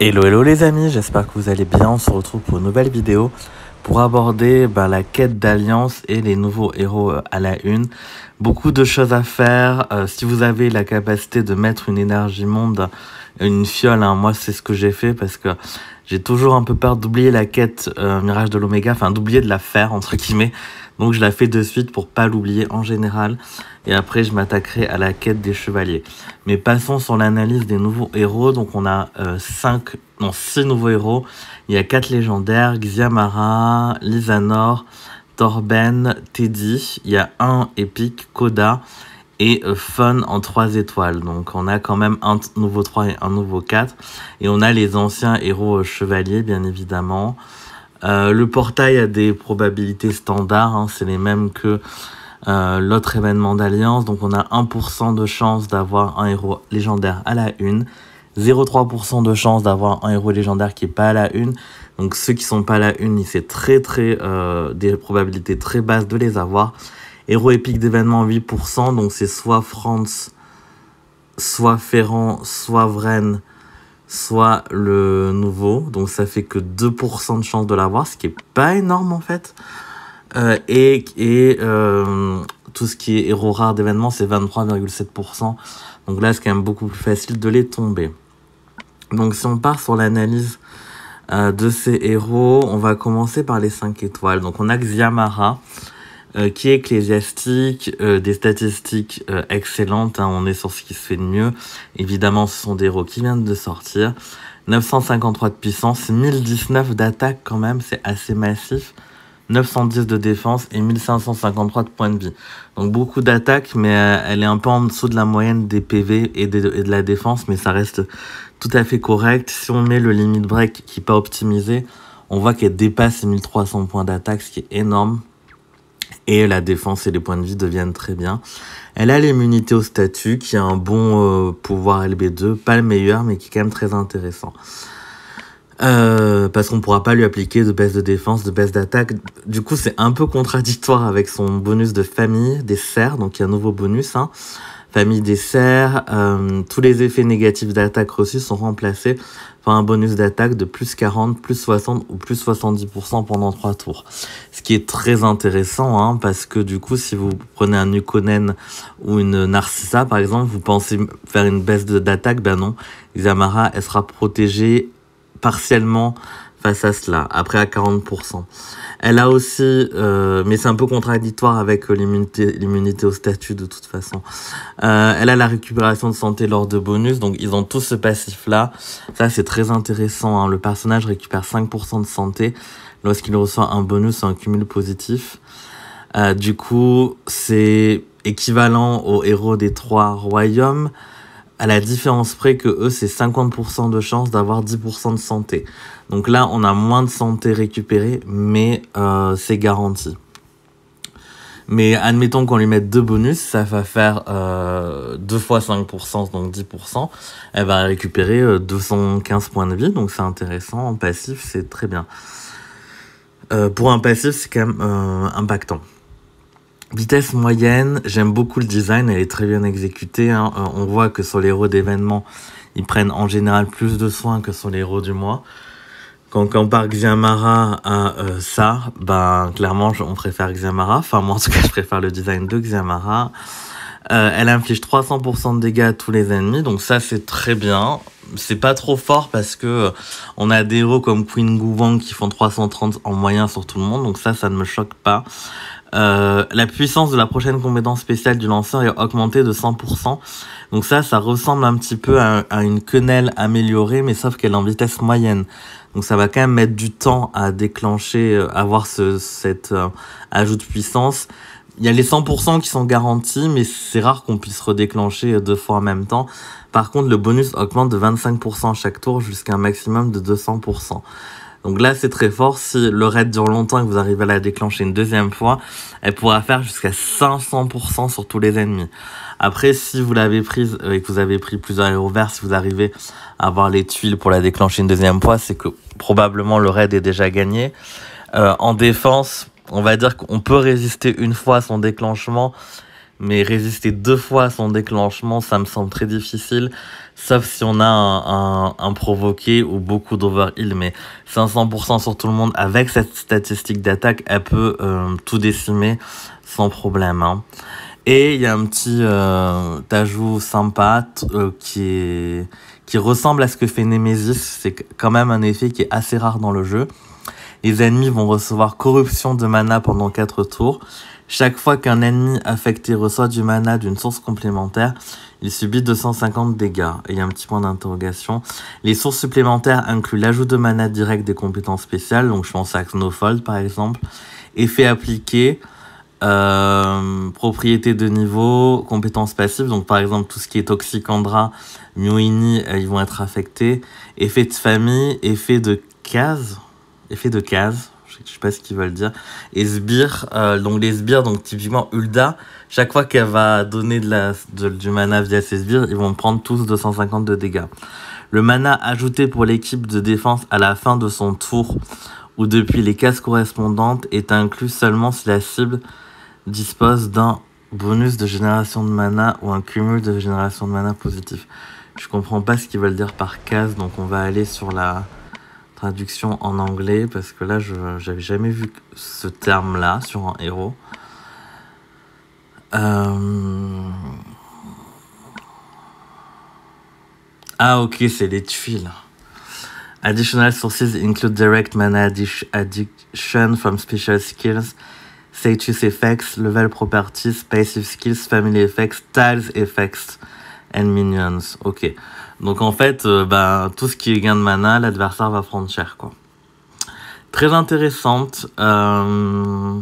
Hello hello les amis, j'espère que vous allez bien, on se retrouve pour une nouvelle vidéo pour aborder bah, la quête d'alliance et les nouveaux héros euh, à la une. Beaucoup de choses à faire, euh, si vous avez la capacité de mettre une énergie monde, une fiole, hein, moi c'est ce que j'ai fait parce que j'ai toujours un peu peur d'oublier la quête euh, Mirage de l'Oméga, enfin d'oublier de la faire entre guillemets, donc je la fais de suite pour pas l'oublier en général. Et après, je m'attaquerai à la quête des chevaliers. Mais passons sur l'analyse des nouveaux héros. Donc on a 5, euh, non 6 nouveaux héros. Il y a 4 légendaires, Xiamara, Lisanor, Torben, Teddy. Il y a un épique, Koda et euh, Fun en 3 étoiles. Donc on a quand même un nouveau 3 et un nouveau 4. Et on a les anciens héros euh, chevaliers, bien évidemment. Euh, le portail a des probabilités standards, hein. c'est les mêmes que euh, l'autre événement d'alliance. Donc on a 1% de chance d'avoir un héros légendaire à la une, 0,3% de chance d'avoir un héros légendaire qui n'est pas à la une. Donc ceux qui sont pas à la une, c'est très très euh, des probabilités très basses de les avoir. Héros épique d'événement 8%, donc c'est soit France, soit Ferrand, soit Vren, soit le nouveau. Donc ça fait que 2% de chance de l'avoir, ce qui est pas énorme en fait. Euh, et et euh, tout ce qui est héros rare d'événements, c'est 23,7%. Donc là, c'est quand même beaucoup plus facile de les tomber. Donc si on part sur l'analyse euh, de ces héros, on va commencer par les 5 étoiles. Donc on a Xiamara. Euh, qui est ecclésiastique, euh, des statistiques euh, excellentes, hein, on est sur ce qui se fait de mieux. Évidemment, ce sont des héros qui viennent de sortir. 953 de puissance, 1019 d'attaque quand même, c'est assez massif. 910 de défense et 1553 de points de vie. Donc beaucoup d'attaques, mais elle est un peu en dessous de la moyenne des PV et de, la défense, mais ça reste tout à fait correct. Si on met le limit break qui n'est pas optimisé, on voit qu'elle dépasse 1300 points d'attaque, ce qui est énorme et la défense et les points de vie deviennent très bien. Elle a l'immunité au statut qui a un bon euh, pouvoir LB2, pas le meilleur mais qui est quand même très intéressant. Euh, parce qu'on ne pourra pas lui appliquer de baisse de défense, de baisse d'attaque. Du coup, c'est un peu contradictoire avec son bonus de famille des serres, donc il y a un nouveau bonus. Hein famille des serres, euh, tous les effets négatifs d'attaque reçus sont remplacés par un bonus d'attaque de plus 40, plus 60 ou plus 70% pendant 3 tours. Ce qui est très intéressant, hein, parce que du coup, si vous prenez un Nukonen ou une Narcissa, par exemple, vous pensez faire une baisse d'attaque, ben non, Isamara, elle sera protégée partiellement face à cela, après à 40%. Elle a aussi, euh, mais c'est un peu contradictoire avec euh, l'immunité au statut de toute façon, euh, elle a la récupération de santé lors de bonus, donc ils ont tous ce passif-là. Ça c'est très intéressant, hein. le personnage récupère 5% de santé lorsqu'il reçoit un bonus un cumul positif. du coup, c'est équivalent au héros des trois royaumes à la différence près que eux, c'est 50% de chance d'avoir 10% de santé. Donc là, on a moins de santé récupérée, mais euh, c'est garanti. Mais admettons qu'on lui mette deux bonus, ça va faire 2 euh, fois 5%, donc 10%. Elle va récupérer 215 euh, points de vie, donc c'est intéressant. En passif, c'est très bien. pour un passif, c'est quand même impactant. Vitesse moyenne, j'aime beaucoup le design, elle est très bien exécutée. Hein. Euh, on voit que sur les héros d'événement, ils prennent en général plus de soins que sur les héros du mois. Quand on compare Xiamara à ça, euh, ben clairement on préfère Xiamara. Enfin moi en tout cas je préfère le design de Xiamara. Euh, elle inflige 300% de dégâts à tous les ennemis, donc ça c'est très bien c'est pas trop fort parce que euh, on a des héros comme Queen Guwang qui font 330 en moyen sur tout le monde, donc ça, ça ne me choque pas. Euh, la puissance de la prochaine compétence spéciale du lanceur est augmentée de 100%. Donc ça, ça ressemble un petit peu à, une quenelle améliorée, mais sauf qu'elle est en vitesse moyenne. Donc ça va quand même mettre du temps à déclencher, euh, avoir ce, cet ajout de puissance il y a les 100% qui sont garantis, mais c'est rare qu'on puisse redéclencher euh, deux fois en même temps. Par contre, le bonus augmente de 25% chaque tour jusqu'à un maximum de 200%. Donc là, c'est très fort. Si le raid dure longtemps et que vous arrivez à la déclencher une deuxième fois, elle pourra faire jusqu'à 500% sur tous les ennemis. Après, si vous l'avez prise euh, et que vous avez pris plusieurs héros si vous arrivez à avoir les tuiles pour la déclencher une deuxième fois, c'est que probablement le raid est déjà gagné. Euh, en défense, on va dire qu'on peut résister une fois à son déclenchement, mais résister deux fois à son déclenchement, ça me semble très difficile, sauf si on a un, provoqué ou beaucoup d'overheal, mais 500% sur tout le monde, avec cette statistique d'attaque, elle peut euh, tout décimer sans problème. Hein. Et il y a un petit euh, ajout sympa euh, qui, qui ressemble à ce que fait Nemesis, c'est quand même un effet qui est assez rare dans le jeu. Les ennemis vont recevoir corruption de mana pendant 4 tours. Chaque fois qu'un ennemi affecté reçoit du mana d'une source complémentaire, il subit 250 dégâts. il y a un petit point d'interrogation. Les sources supplémentaires incluent l'ajout de mana direct des compétences spéciales, donc je pense à Xenofold, par exemple, effet appliqué, propriétés euh, propriété de niveau, compétences passives, donc par exemple tout ce qui est Toxicandra, Mioini, euh, ils vont être affectés, effet de famille, effet de case, effet de case, je sais pas ce qu'ils veulent dire, et sbires, euh, donc les sbires, donc typiquement Ulda, chaque fois qu'elle va donner de la, du mana via ses sbires, ils vont prendre tous 250 de dégâts. Le mana ajouté pour l'équipe de défense à la fin de son tour ou depuis les cases correspondantes est inclus seulement si la cible dispose d'un bonus de génération de mana ou un cumul de génération de mana positif. Je comprends pas ce qu'ils veulent dire par case, donc on va aller sur la, traduction en anglais parce que là, je n'avais jamais vu ce terme-là sur un héros. Euh, ah ok, c'est les tuiles. Additional sources include direct mana addiction from special skills, status effects, level properties, passive skills, family effects, tiles effects and minions. Ok. Donc en fait, euh, ben, tout ce qui est gain de mana, l'adversaire va prendre cher. Quoi. Très intéressante. Euh,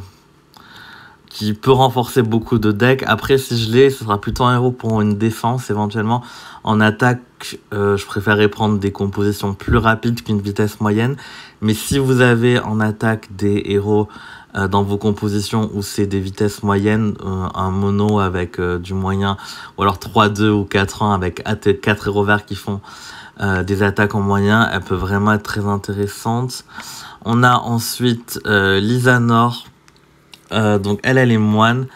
qui peut renforcer beaucoup de decks. Après, si je l'ai, ce sera plutôt un héros pour une défense éventuellement. En attaque, euh, je préférerais prendre des compositions plus rapides qu'une vitesse moyenne. Mais si vous avez en attaque des héros euh, dans vos compositions où c'est des vitesses moyennes, euh, un mono avec euh, du moyen, ou alors 3-2 ou 4-1 avec 4 héros verts qui font des attaques en moyen, elle peut vraiment être très intéressante. On a ensuite Lisanor Nord, donc elle, elle est moine.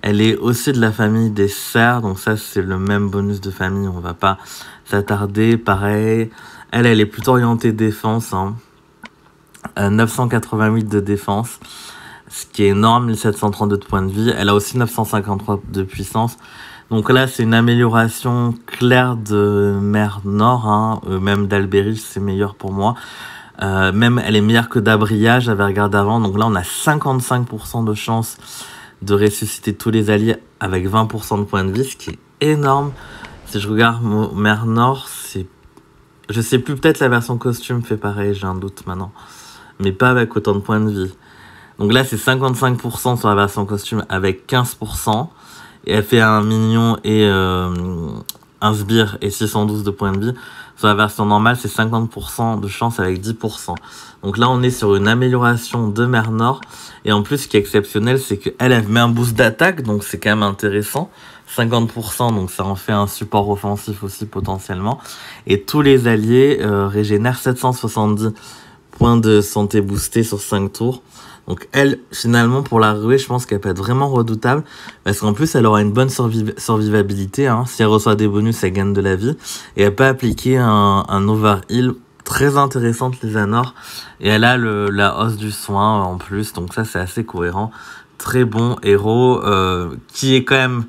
Elle est aussi de la famille des serres, donc ça c'est le même bonus de famille, on va pas s'attarder. Pareil, elle, elle est plutôt orientée défense, 988 hein. de défense ce qui est énorme, 1732 de points de vie. Elle a aussi 953 de puissance. Donc là, c'est une amélioration claire de Mer Nord. Hein. Euh, même d'Alberich, c'est meilleur pour moi. Euh, même, elle est meilleure que d'Abria, j'avais regardé avant. Donc là, on a 55% de chance de ressusciter tous les alliés avec 20% de points de vie, ce qui est énorme. Si je regarde Mer Nord, c'est... Je sais plus, peut-être la version costume fait pareil, j'ai un doute maintenant. Mais pas avec autant de points de vie. Donc là, c'est 55% sur la version costume avec 15%. Et elle fait un million et euh, un sbire et 612 de points de vie. Sur la version normale, c'est 50% de chance avec 10%. Donc là, on est sur une amélioration de Mer Nord. Et en plus, ce qui est exceptionnel, c'est qu'elle, met un boost d'attaque, donc c'est quand même intéressant. 50%, donc ça en fait un support offensif aussi potentiellement. Et tous les alliés euh, régénèrent 770 points de santé boostés sur 5 tours. Donc elle, finalement, pour la ruée, je pense qu'elle peut être vraiment redoutable, parce qu'en plus, elle aura une bonne survivabilité. Hein. Si elle reçoit des bonus, elle gagne de la vie. Et elle peut appliquer un, un overheal très intéressante, les Et elle a la hausse du soin euh, en plus, donc ça, c'est assez cohérent. Très bon héros, euh, qui est quand même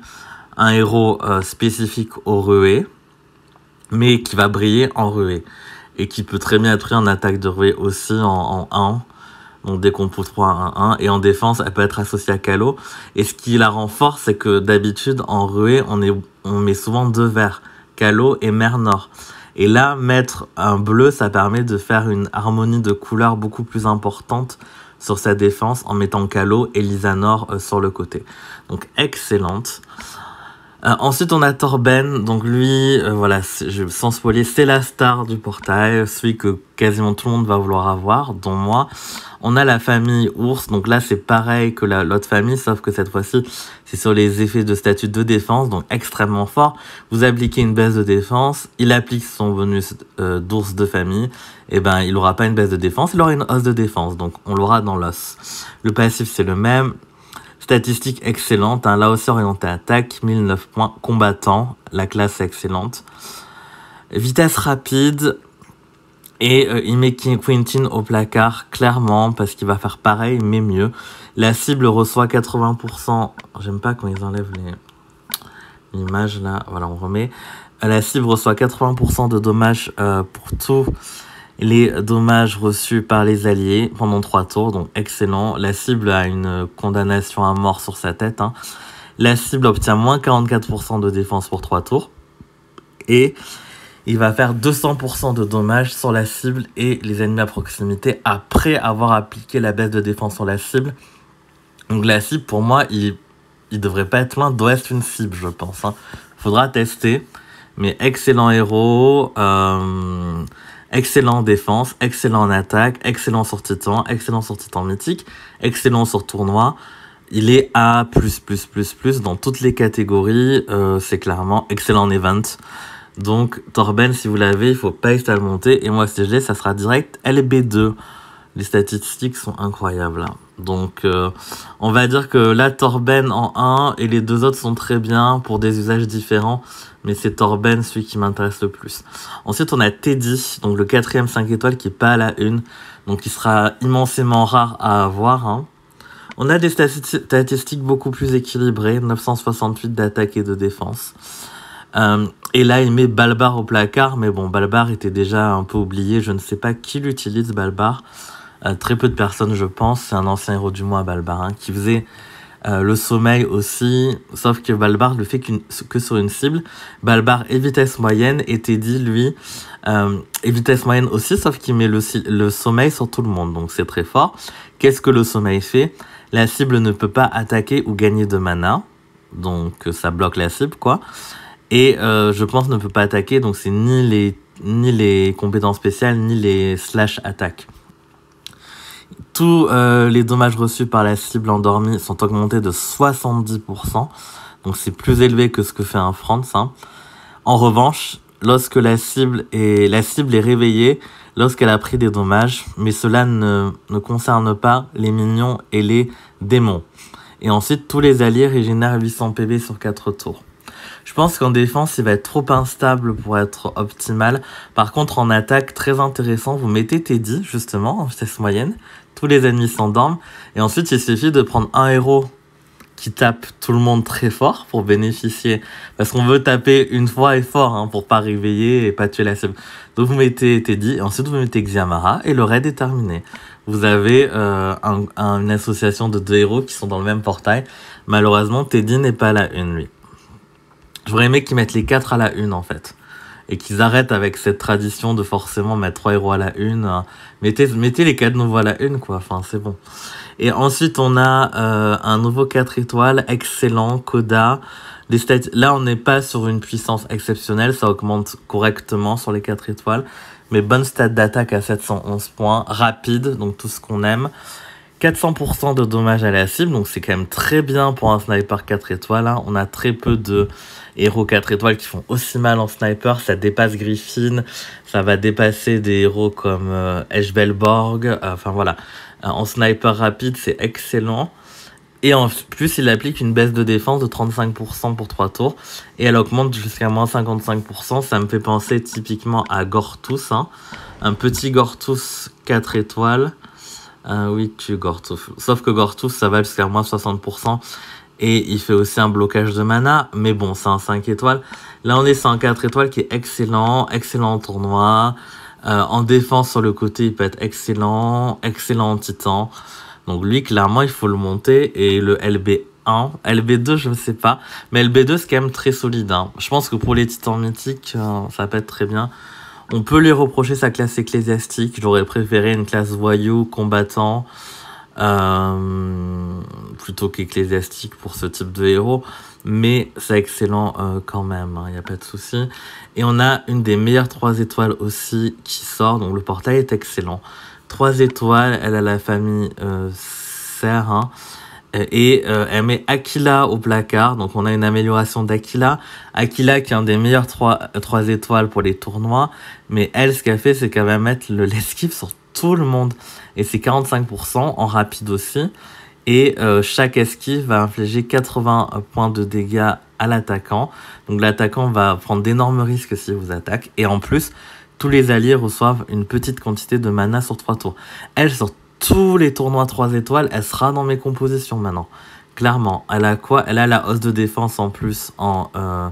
un héros euh, spécifique au ruées. mais qui va briller en ruée. Et qui peut très bien être pris en attaque de ruée aussi en, en 1 on décompose 3-1-1. Et en défense, elle peut être associée à Calo. Et ce qui la renforce, c'est que d'habitude, en ruée, on, met souvent deux verts, Calo et Mer Nord. Et là, mettre un bleu, ça permet de faire une harmonie de couleurs beaucoup plus importante sur sa défense en mettant Calo et Lisa-Nord euh, sur le côté. Donc excellente. Euh, ensuite, on a Torben. Donc lui, euh, voilà, je, sans spoiler, c'est la star du portail, celui que quasiment tout le monde va vouloir avoir, dont moi. On a la famille ours, donc là c'est pareil que l'autre famille, sauf que cette fois-ci c'est sur les effets de statut de défense, donc extrêmement fort. Vous appliquez une baisse de défense, il applique son bonus euh, d'ours de famille, et eh ben il n'aura pas une baisse de défense, il aura une hausse de défense, donc on l'aura dans l'os. Le passif c'est le même, Statistiques excellentes, là aussi orienté attaque, 1009 points, combattant, la classe excellente. Vitesse rapide, et euh, il met Quentin au placard, clairement, parce qu'il va faire pareil, mais mieux. La cible reçoit 80%. J'aime pas quand ils enlèvent les là. Voilà, on remet. La cible reçoit 80% de dommages euh, pour tout les dommages reçus par les Alliés pendant trois tours, donc excellent. La cible a une condamnation à mort sur sa tête. Hein. La cible obtient moins 44% de défense pour trois tours. Et il va faire 200% de dommages sur la cible et les ennemis à proximité après avoir appliqué la baisse de défense sur la cible. Donc la cible, pour moi, il, il devrait pas être loin d'Ouest une cible, je pense. Hein. Faudra tester. Mais excellent héros. Euh Excellent défense, excellent en attaque, excellent de temps, excellent de temps mythique, excellent sur tournoi. Il est A++++ dans toutes les catégories, euh, c'est clairement excellent en event. Donc Torben, si vous l'avez, il faut pas hésiter à le monter. Et moi, si je l'ai, ça sera direct LB2. Les statistiques sont incroyables. Donc euh, on va dire que la Torben en 1 et les deux autres sont très bien pour des usages différents mais c'est Torben celui qui m'intéresse le plus. Ensuite, on a Teddy, donc le quatrième 5 étoiles qui est pas à la une, donc il sera immensément rare à avoir. Hein. On a des statistiques beaucoup plus équilibrées, 968 d'attaque et de défense. Euh, et là, il met Balbar au placard, mais bon, Balbar était déjà un peu oublié, je ne sais pas qui l'utilise, Balbar. Euh, très peu de personnes, je pense, c'est un ancien héros du mois, Balbar, hein, qui faisait euh, le sommeil aussi, sauf que Balbar le fait que sur une cible. Balbar et vitesse moyenne et dit, lui, euh, et vitesse moyenne aussi, sauf qu'il met le, sommeil sur tout le monde, donc c'est très fort. Qu'est-ce que le sommeil fait La cible ne peut pas attaquer ou gagner de mana, donc ça bloque la cible, quoi. Et euh, je pense ne peut pas attaquer, donc c'est ni les, ni les compétences spéciales, ni les slash attaques. Tous euh, les dommages reçus par la cible endormie sont augmentés de 70%, donc c'est plus élevé que ce que fait un France. Hein. En revanche, lorsque la cible est, la cible est réveillée, lorsqu'elle a pris des dommages, mais cela ne, ne concerne pas les minions et les démons. Et ensuite, tous les alliés régénèrent 800 PV sur 4 tours. Je pense qu'en défense, il va être trop instable pour être optimal. Par contre, en attaque, très intéressant, vous mettez Teddy, justement, en vitesse moyenne tous les ennemis s'endorment. Et ensuite, il suffit de prendre un héros qui tape tout le monde très fort pour bénéficier. Parce qu'on veut taper une fois et fort hein, pour pas réveiller et pas tuer la cible. Donc vous mettez Teddy, et ensuite vous mettez Xiamara, et le raid est terminé. Vous avez euh, une association de deux héros qui sont dans le même portail. Malheureusement, Teddy n'est pas à la une, lui. J'aurais aimé qu'ils mettent les quatre à la une, en fait et qu'ils arrêtent avec cette tradition de forcément mettre trois héros à la une. Hein. Mettez, mettez les quatre nouveaux à la une, quoi. Enfin, c'est bon. Et ensuite, on a euh, un nouveau 4 étoiles, excellent, Coda. là, on n'est pas sur une puissance exceptionnelle, ça augmente correctement sur les 4 étoiles. Mais bonne stade d'attaque à 711 points, rapide, donc tout ce qu'on aime. 400% de dommages à la cible, donc c'est quand même très bien pour un sniper 4 étoiles. Hein. On a très peu de héros 4 étoiles qui font aussi mal en sniper. Ça dépasse Griffin, ça va dépasser des héros comme euh, euh enfin voilà, euh, en sniper rapide, c'est excellent. Et en plus, il applique une baisse de défense de 35% pour 3 tours. Et elle augmente jusqu'à moins 55%. Ça me fait penser typiquement à Gortus. Hein. Un petit Gortus 4 étoiles. Ah oui, tu Gortouf. Sauf que Gortouf, ça va jusqu'à moins 60%. Et il fait aussi un blocage de mana. Mais bon, c'est un 5 étoiles. Là, on est sur un 4 étoiles qui est excellent. Excellent tournoi. Euh, en défense, sur le côté, il peut être excellent. Excellent en titan. Donc lui, clairement, il faut le monter. Et le LB1, LB2, je ne sais pas. Mais LB2, c'est quand même très solide. Hein. Je pense que pour les titans mythiques, euh, ça peut être très bien. On peut lui reprocher sa classe ecclésiastique. J'aurais préféré une classe voyou, combattant, euh, plutôt qu'ecclésiastique pour ce type de héros. Mais c'est excellent euh, quand même, il hein, n'y a pas de souci. Et on a une des meilleures trois étoiles aussi qui sort, donc le portail est excellent. Trois étoiles, elle a la famille euh, Serre, hein et euh, elle met Aquila au placard. Donc on a une amélioration d'Aquila. Aquila qui est un des meilleurs 3, euh, étoiles pour les tournois. Mais elle, ce qu'elle fait, c'est qu'elle va mettre l'esquive sur tout le monde. Et c'est 45% en rapide aussi. Et euh, chaque esquive va infliger 80 points de dégâts à l'attaquant. Donc l'attaquant va prendre d'énormes risques s'il vous attaque. Et en plus, tous les alliés reçoivent une petite quantité de mana sur 3 tours. Elle, sort tous les tournois 3 étoiles, elle sera dans mes compositions maintenant. Clairement, elle a quoi Elle a la hausse de défense en plus en, euh,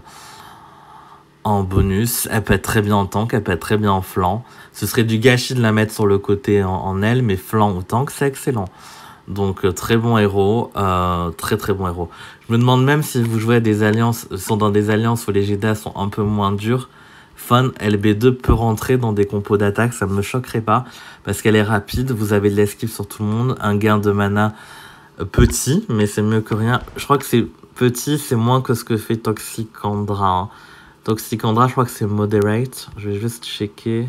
en bonus. Elle peut être très bien en tank, elle peut être très bien en flanc. Ce serait du gâchis de la mettre sur le côté en, en elle, mais flanc ou tank, c'est excellent. Donc euh, très bon héros, euh, très très bon héros. Je me demande même si vous jouez des alliances, sont dans des alliances où les Jedi sont un peu moins durs, Fun LB2 peut rentrer dans des compos d'attaque, ça ne me choquerait pas, parce qu'elle est rapide, vous avez de l'esquive sur tout le monde, un gain de mana euh, petit, mais c'est mieux que rien. Je crois que c'est petit, c'est moins que ce que fait Toxicandra. Hein. Toxicandra, je crois que c'est moderate. Je vais juste checker.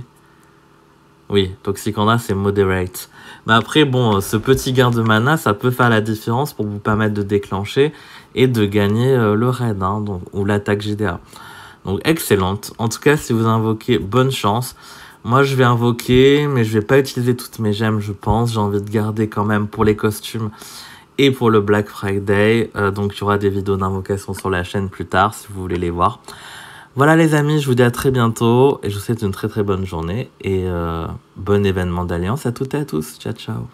Oui, Toxicandra, c'est moderate. Mais après, bon, euh, ce petit gain de mana, ça peut faire la différence pour vous permettre de déclencher et de gagner euh, le raid, hein, ou l'attaque GDA. Donc excellente. En tout cas, si vous invoquez, bonne chance. Moi, je vais invoquer, mais je vais pas utiliser toutes mes gemmes, je pense. J'ai envie de garder quand même pour les costumes et pour le Black Friday. Euh, donc, il y aura des vidéos d'invocation sur la chaîne plus tard, si vous voulez les voir. Voilà les amis, je vous dis à très bientôt et je vous souhaite une très très bonne journée et euh, bon événement d'alliance à toutes et à tous. Ciao ciao